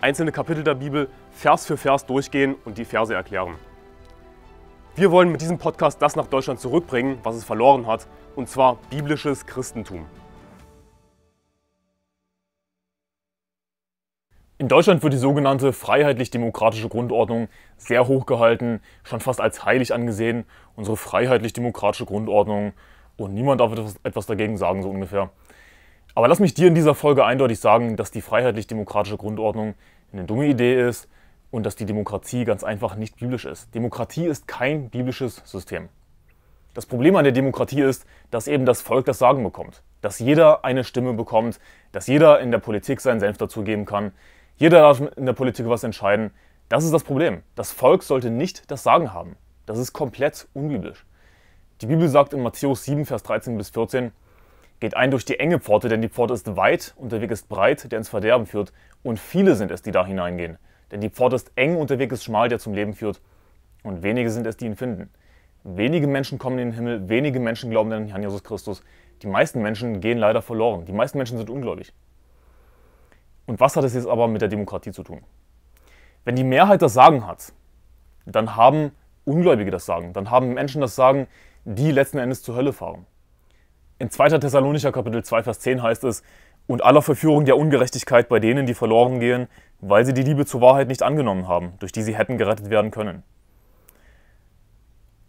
einzelne Kapitel der Bibel Vers für Vers durchgehen und die Verse erklären. Wir wollen mit diesem Podcast das nach Deutschland zurückbringen, was es verloren hat, und zwar biblisches Christentum. In Deutschland wird die sogenannte freiheitlich-demokratische Grundordnung sehr hoch gehalten, schon fast als heilig angesehen, unsere freiheitlich-demokratische Grundordnung. Und niemand darf etwas dagegen sagen, so ungefähr. Aber lass mich dir in dieser Folge eindeutig sagen, dass die freiheitlich-demokratische Grundordnung eine dumme Idee ist und dass die Demokratie ganz einfach nicht biblisch ist. Demokratie ist kein biblisches System. Das Problem an der Demokratie ist, dass eben das Volk das Sagen bekommt, dass jeder eine Stimme bekommt, dass jeder in der Politik seinen Senf dazugeben kann, jeder darf in der Politik was entscheiden. Das ist das Problem. Das Volk sollte nicht das Sagen haben. Das ist komplett unbiblisch. Die Bibel sagt in Matthäus 7, Vers 13 bis 14, Geht ein durch die enge Pforte, denn die Pforte ist weit und der Weg ist breit, der ins Verderben führt. Und viele sind es, die da hineingehen. Denn die Pforte ist eng und der Weg ist schmal, der zum Leben führt. Und wenige sind es, die ihn finden. Wenige Menschen kommen in den Himmel, wenige Menschen glauben an Herrn Jesus Christus. Die meisten Menschen gehen leider verloren. Die meisten Menschen sind ungläubig. Und was hat es jetzt aber mit der Demokratie zu tun? Wenn die Mehrheit das Sagen hat, dann haben Ungläubige das Sagen, dann haben Menschen das Sagen, die letzten Endes zur Hölle fahren. In 2. Thessalonicher Kapitel 2, Vers 10 heißt es, und aller Verführung der Ungerechtigkeit bei denen, die verloren gehen, weil sie die Liebe zur Wahrheit nicht angenommen haben, durch die sie hätten gerettet werden können.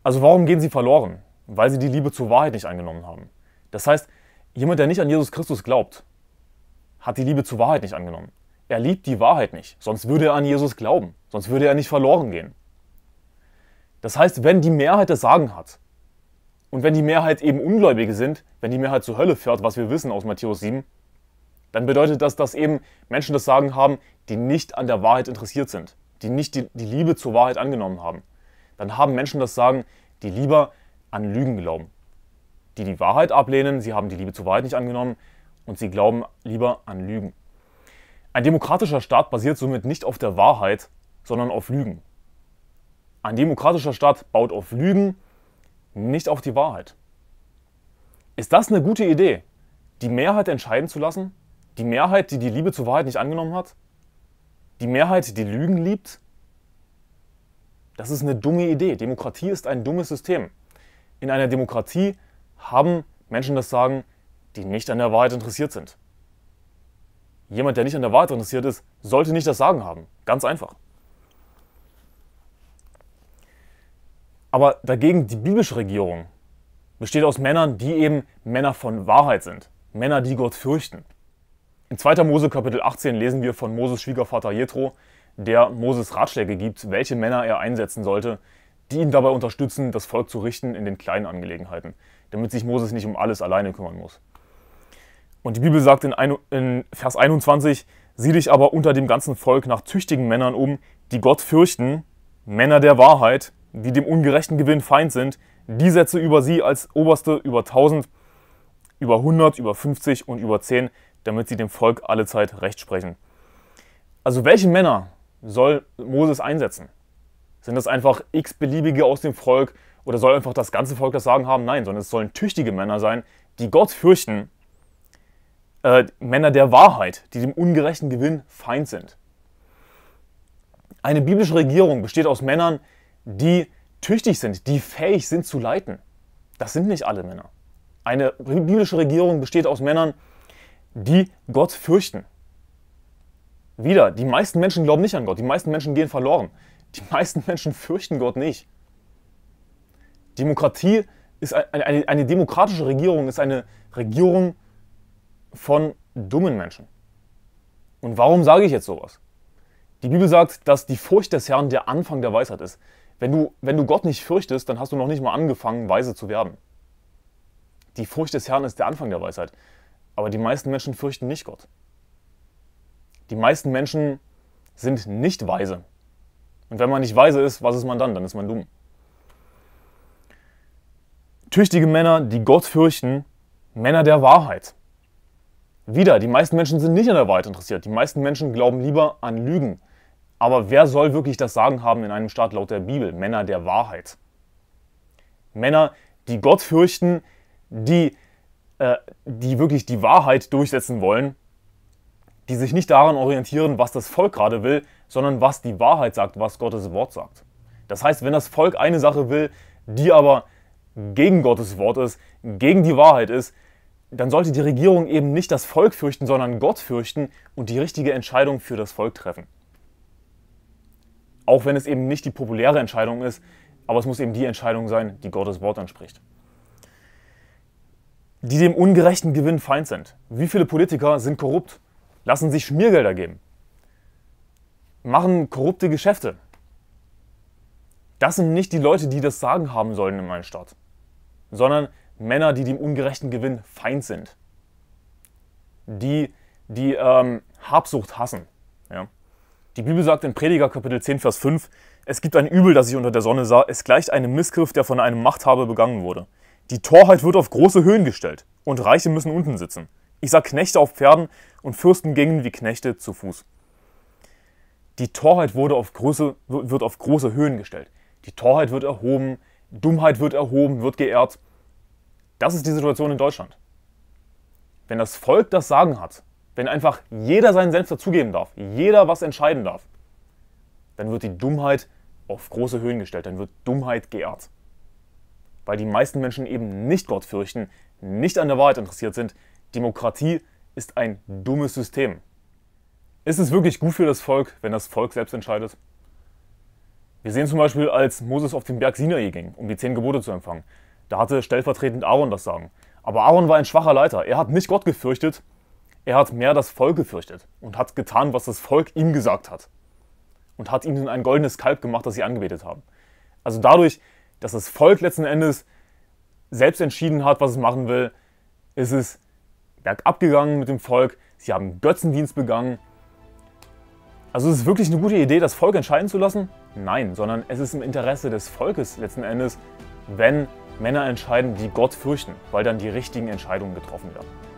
Also warum gehen sie verloren? Weil sie die Liebe zur Wahrheit nicht angenommen haben. Das heißt, jemand, der nicht an Jesus Christus glaubt, hat die Liebe zur Wahrheit nicht angenommen. Er liebt die Wahrheit nicht, sonst würde er an Jesus glauben, sonst würde er nicht verloren gehen. Das heißt, wenn die Mehrheit das Sagen hat, und wenn die Mehrheit eben Ungläubige sind, wenn die Mehrheit zur Hölle fährt, was wir wissen aus Matthäus 7, dann bedeutet das, dass eben Menschen das Sagen haben, die nicht an der Wahrheit interessiert sind, die nicht die, die Liebe zur Wahrheit angenommen haben. Dann haben Menschen das Sagen, die lieber an Lügen glauben, die die Wahrheit ablehnen, sie haben die Liebe zur Wahrheit nicht angenommen und sie glauben lieber an Lügen. Ein demokratischer Staat basiert somit nicht auf der Wahrheit, sondern auf Lügen. Ein demokratischer Staat baut auf Lügen, nicht auf die Wahrheit. Ist das eine gute Idee, die Mehrheit entscheiden zu lassen? Die Mehrheit, die die Liebe zur Wahrheit nicht angenommen hat? Die Mehrheit, die Lügen liebt? Das ist eine dumme Idee. Demokratie ist ein dummes System. In einer Demokratie haben Menschen das Sagen, die nicht an der Wahrheit interessiert sind. Jemand, der nicht an der Wahrheit interessiert ist, sollte nicht das Sagen haben. Ganz einfach. Aber dagegen die biblische Regierung besteht aus Männern, die eben Männer von Wahrheit sind. Männer, die Gott fürchten. In 2. Mose Kapitel 18 lesen wir von Moses Schwiegervater Jethro, der Moses Ratschläge gibt, welche Männer er einsetzen sollte, die ihn dabei unterstützen, das Volk zu richten in den kleinen Angelegenheiten, damit sich Moses nicht um alles alleine kümmern muss. Und die Bibel sagt in, ein, in Vers 21, sieh dich aber unter dem ganzen Volk nach tüchtigen Männern um, die Gott fürchten, Männer der Wahrheit, die dem ungerechten Gewinn feind sind, die Sätze über sie als oberste über 1000, über 100, über 50 und über 10, damit sie dem Volk alle Zeit recht sprechen. Also welche Männer soll Moses einsetzen? Sind das einfach x beliebige aus dem Volk oder soll einfach das ganze Volk das Sagen haben? Nein, sondern es sollen tüchtige Männer sein, die Gott fürchten, äh, Männer der Wahrheit, die dem ungerechten Gewinn feind sind. Eine biblische Regierung besteht aus Männern, die tüchtig sind, die fähig sind zu leiten. Das sind nicht alle Männer. Eine biblische Regierung besteht aus Männern, die Gott fürchten. Wieder, die meisten Menschen glauben nicht an Gott, die meisten Menschen gehen verloren. Die meisten Menschen fürchten Gott nicht. Demokratie ist eine, eine, eine demokratische Regierung, ist eine Regierung von dummen Menschen. Und warum sage ich jetzt sowas? Die Bibel sagt, dass die Furcht des Herrn der Anfang der Weisheit ist. Wenn du, wenn du Gott nicht fürchtest, dann hast du noch nicht mal angefangen, weise zu werden. Die Furcht des Herrn ist der Anfang der Weisheit. Aber die meisten Menschen fürchten nicht Gott. Die meisten Menschen sind nicht weise. Und wenn man nicht weise ist, was ist man dann? Dann ist man dumm. Tüchtige Männer, die Gott fürchten, Männer der Wahrheit. Wieder, die meisten Menschen sind nicht an der Wahrheit interessiert. Die meisten Menschen glauben lieber an Lügen. Aber wer soll wirklich das Sagen haben in einem Staat laut der Bibel? Männer der Wahrheit. Männer, die Gott fürchten, die, äh, die wirklich die Wahrheit durchsetzen wollen, die sich nicht daran orientieren, was das Volk gerade will, sondern was die Wahrheit sagt, was Gottes Wort sagt. Das heißt, wenn das Volk eine Sache will, die aber gegen Gottes Wort ist, gegen die Wahrheit ist, dann sollte die Regierung eben nicht das Volk fürchten, sondern Gott fürchten und die richtige Entscheidung für das Volk treffen. Auch wenn es eben nicht die populäre Entscheidung ist, aber es muss eben die Entscheidung sein, die Gottes Wort anspricht. Die dem ungerechten Gewinn feind sind. Wie viele Politiker sind korrupt, lassen sich Schmiergelder geben, machen korrupte Geschäfte. Das sind nicht die Leute, die das Sagen haben sollen in meinem Staat, sondern Männer, die dem ungerechten Gewinn feind sind, die die ähm, Habsucht hassen, die Bibel sagt in Prediger Kapitel 10, Vers 5, es gibt ein Übel, das ich unter der Sonne sah, es gleicht einem Missgriff, der von einem Machthaber begangen wurde. Die Torheit wird auf große Höhen gestellt und Reiche müssen unten sitzen. Ich sah Knechte auf Pferden und Fürsten gingen wie Knechte zu Fuß. Die Torheit wurde auf große, wird auf große Höhen gestellt. Die Torheit wird erhoben, Dummheit wird erhoben, wird geehrt. Das ist die Situation in Deutschland. Wenn das Volk das Sagen hat, wenn einfach jeder seinen Senf dazugeben darf, jeder was entscheiden darf, dann wird die Dummheit auf große Höhen gestellt, dann wird Dummheit geehrt. Weil die meisten Menschen eben nicht Gott fürchten, nicht an der Wahrheit interessiert sind. Demokratie ist ein dummes System. Ist es wirklich gut für das Volk, wenn das Volk selbst entscheidet? Wir sehen zum Beispiel, als Moses auf den Berg Sinai ging, um die zehn Gebote zu empfangen. Da hatte stellvertretend Aaron das Sagen. Aber Aaron war ein schwacher Leiter. Er hat nicht Gott gefürchtet er hat mehr das Volk gefürchtet und hat getan, was das Volk ihm gesagt hat. Und hat ihnen ein goldenes Kalb gemacht, das sie angebetet haben. Also dadurch, dass das Volk letzten Endes selbst entschieden hat, was es machen will, ist es bergab gegangen mit dem Volk. Sie haben Götzendienst begangen. Also ist es wirklich eine gute Idee, das Volk entscheiden zu lassen? Nein, sondern es ist im Interesse des Volkes letzten Endes, wenn Männer entscheiden, die Gott fürchten, weil dann die richtigen Entscheidungen getroffen werden.